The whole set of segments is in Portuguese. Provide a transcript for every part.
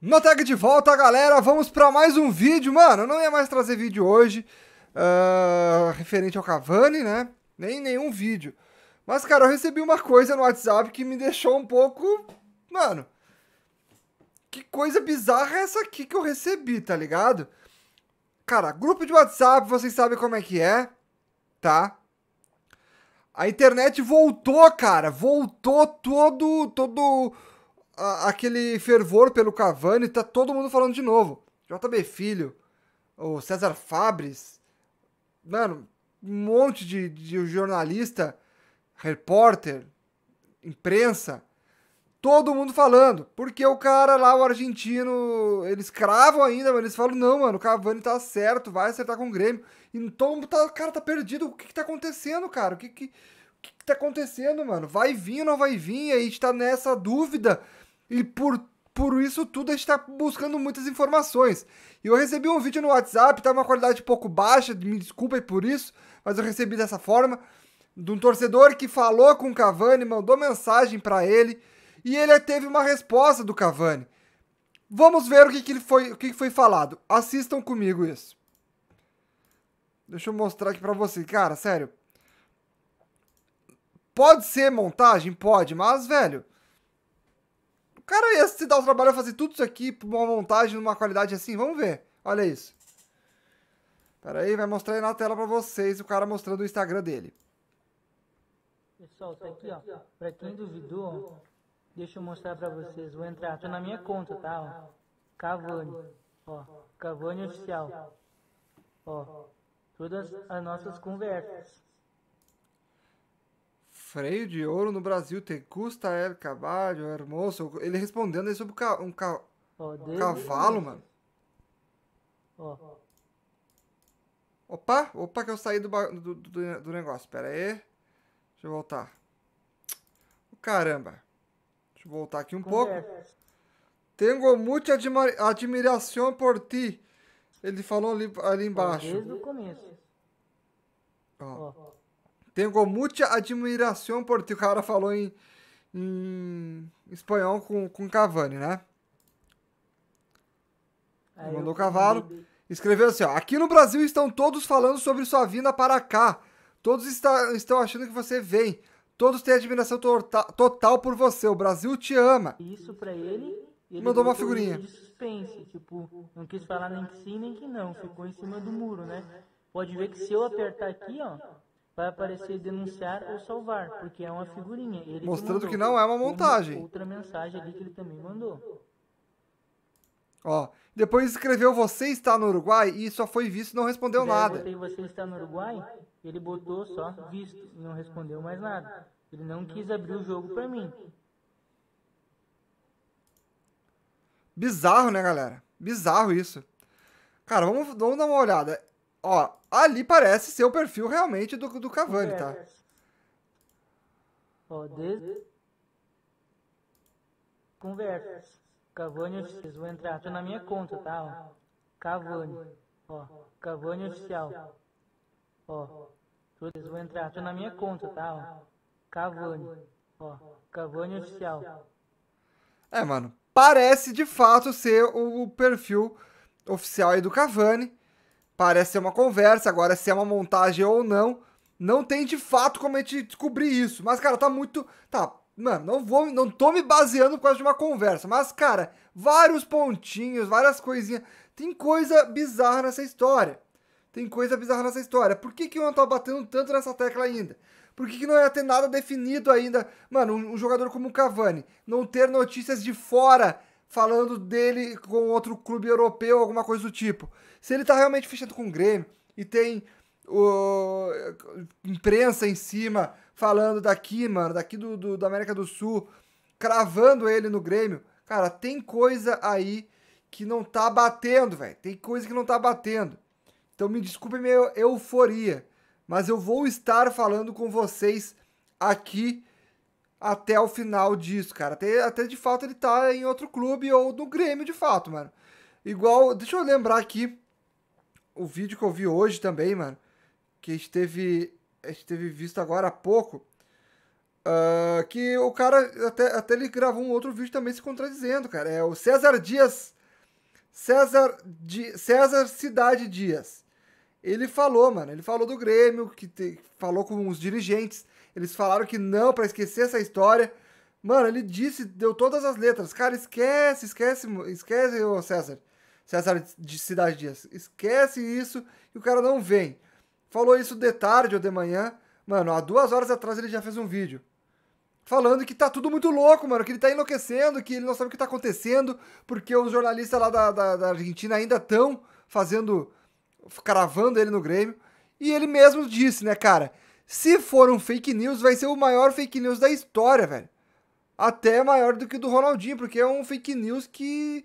No tag de volta, galera, vamos para mais um vídeo. Mano, eu não ia mais trazer vídeo hoje uh, referente ao Cavani, né? Nem nenhum vídeo. Mas, cara, eu recebi uma coisa no WhatsApp que me deixou um pouco... Mano, que coisa bizarra é essa aqui que eu recebi, tá ligado? Cara, grupo de WhatsApp, vocês sabem como é que é, tá? A internet voltou, cara, voltou todo... todo a, aquele fervor pelo Cavani, tá todo mundo falando de novo. JB Filho, o César Fabres, mano, um monte de, de jornalista, repórter, imprensa, todo mundo falando. Porque o cara lá, o argentino, eles cravam ainda, mas eles falam, não, mano, o Cavani tá certo, vai acertar com o Grêmio. Então, tá, cara, tá perdido. O que que tá acontecendo, cara? O que que, o que que tá acontecendo, mano? Vai vir ou não vai vir? E a gente tá nessa dúvida e por, por isso tudo a gente está buscando muitas informações. E eu recebi um vídeo no WhatsApp, tá uma qualidade um pouco baixa, me desculpem por isso, mas eu recebi dessa forma, de um torcedor que falou com o Cavani, mandou mensagem para ele, e ele teve uma resposta do Cavani. Vamos ver o que, que, ele foi, o que, que foi falado. Assistam comigo isso. Deixa eu mostrar aqui para vocês. Cara, sério. Pode ser montagem? Pode, mas, velho cara ia se dar o trabalho de fazer tudo isso aqui por uma montagem, numa qualidade assim. Vamos ver. Olha isso. Pera aí, vai mostrar aí na tela pra vocês o cara mostrando o Instagram dele. Pessoal, tá aqui, ó. Pra quem duvidou, deixa eu mostrar pra vocês. Vou entrar. Tô na minha conta, tá? Ó. Cavani. Ó, Cavani Oficial. Ó, todas as nossas conversas freio de ouro no Brasil te custa el caballo, hermoso. Ele respondendo aí sobre um, ca... oh, cavalo, mano. Ó. Oh. Opa, opa que eu saí do, do, do, do negócio. Pera aí. Deixa eu voltar. Caramba. Deixa eu voltar aqui um pouco. É? Tenho muita admiração por ti. Ele falou ali, ali embaixo. Desde o começo. Ó. Oh. Tenho muita admiração por ti. O cara falou em, em espanhol com, com Cavani, né? Aí Mandou o cavalo. Escreveu assim, ó. Aqui no Brasil estão todos falando sobre sua vinda para cá. Todos está, estão achando que você vem. Todos têm admiração total por você. O Brasil te ama. Isso para ele. ele mandou uma figurinha. De suspense, tipo, não quis falar nem que sim nem que não. Ficou em cima do muro, né? Pode ver que se eu apertar aqui, ó, vai aparecer denunciar ou salvar, porque é uma figurinha. Ele Mostrando que, mandou, que, não é uma montagem. Uma outra mensagem ali que ele também mandou. Ó, depois escreveu você está no Uruguai e só foi visto, não respondeu Daí nada. Eu botei você está no Uruguai, ele botou só visto, e não respondeu mais nada. Ele não quis abrir o jogo para mim. Bizarro, né, galera? Bizarro isso. Cara, vamos, vamos dar uma olhada. Ó, ali parece ser o perfil realmente do, do Cavani, tá? Ó, desde... Conversa. Cavani, vocês vão entrar. Tô na minha conta, tá? Ó. Cavani. Ó, Cavani oficial. Ó, vocês vão entrar. Tô na minha conta, tá? Ó. Cavani. Ó, Cavani oficial. É, mano. Parece de fato ser o, o perfil oficial aí do Cavani parece ser uma conversa, agora se é uma montagem ou não, não tem de fato como a gente descobrir isso. Mas, cara, tá muito. Tá, mano, não vou. Não tô me baseando por causa de uma conversa. Mas, cara, vários pontinhos, várias coisinhas. Tem coisa bizarra nessa história. Tem coisa bizarra nessa história. Por que, que eu não batendo tanto nessa tecla ainda? Por que, que não ia ter nada definido ainda? Mano, um, um jogador como o Cavani não ter notícias de fora falando dele com outro clube europeu, alguma coisa do tipo. Se ele tá realmente fechando com o Grêmio e tem imprensa em cima falando daqui, mano, daqui do, do, da América do Sul, cravando ele no Grêmio, cara, tem coisa aí que não tá batendo, velho. Tem coisa que não tá batendo. Então me desculpe minha euforia, mas eu vou estar falando com vocês aqui até o final disso, cara. Até, até de fato ele tá em outro clube ou no Grêmio, de fato, mano. Igual, deixa eu lembrar aqui o vídeo que eu vi hoje também, mano. Que a gente teve, a gente teve visto agora há pouco. Uh, que o cara, até, até ele gravou um outro vídeo também se contradizendo, cara. É o César Dias. César, Di, César Cidade Dias. Ele falou, mano. Ele falou do Grêmio, que te, falou com os dirigentes eles falaram que não para esquecer essa história. Mano, ele disse, deu todas as letras. Cara, esquece, esquece, esquece o César. César de Cidade Dias. Esquece isso e o cara não vem. Falou isso de tarde ou de manhã. Mano, há duas horas atrás ele já fez um vídeo. Falando que tá tudo muito louco, mano. Que ele tá enlouquecendo, que ele não sabe o que tá acontecendo. Porque os jornalistas lá da, da, da Argentina ainda estão fazendo. cravando ele no Grêmio. E ele mesmo disse, né, cara? Se for um fake news, vai ser o maior fake news da história, velho. Até maior do que o do Ronaldinho, porque é um fake news que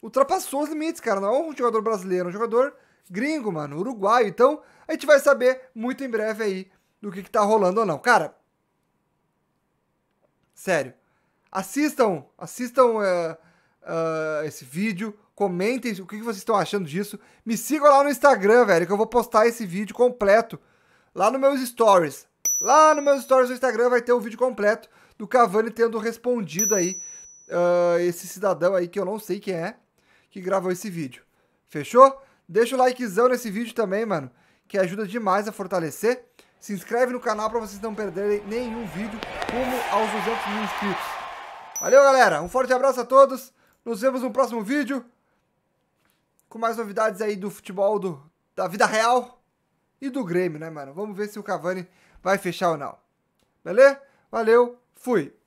ultrapassou os limites, cara. Não é um jogador brasileiro, é um jogador gringo, mano, uruguaio. Então, a gente vai saber muito em breve aí do que, que tá rolando ou não. Cara, sério, assistam, assistam uh, uh, esse vídeo, comentem o que, que vocês estão achando disso. Me sigam lá no Instagram, velho, que eu vou postar esse vídeo completo lá nos meus stories. Lá nos meus stories do Instagram vai ter o um vídeo completo do Cavani tendo respondido aí uh, esse cidadão aí que eu não sei quem é que gravou esse vídeo. Fechou? Deixa o likezão nesse vídeo também, mano, que ajuda demais a fortalecer. Se inscreve no canal para vocês não perderem nenhum vídeo como aos 200 mil inscritos. Valeu, galera. Um forte abraço a todos. Nos vemos no próximo vídeo com mais novidades aí do futebol do, da vida real e do Grêmio, né, mano? Vamos ver se o Cavani vai fechar ou não. Beleza? Valeu, fui!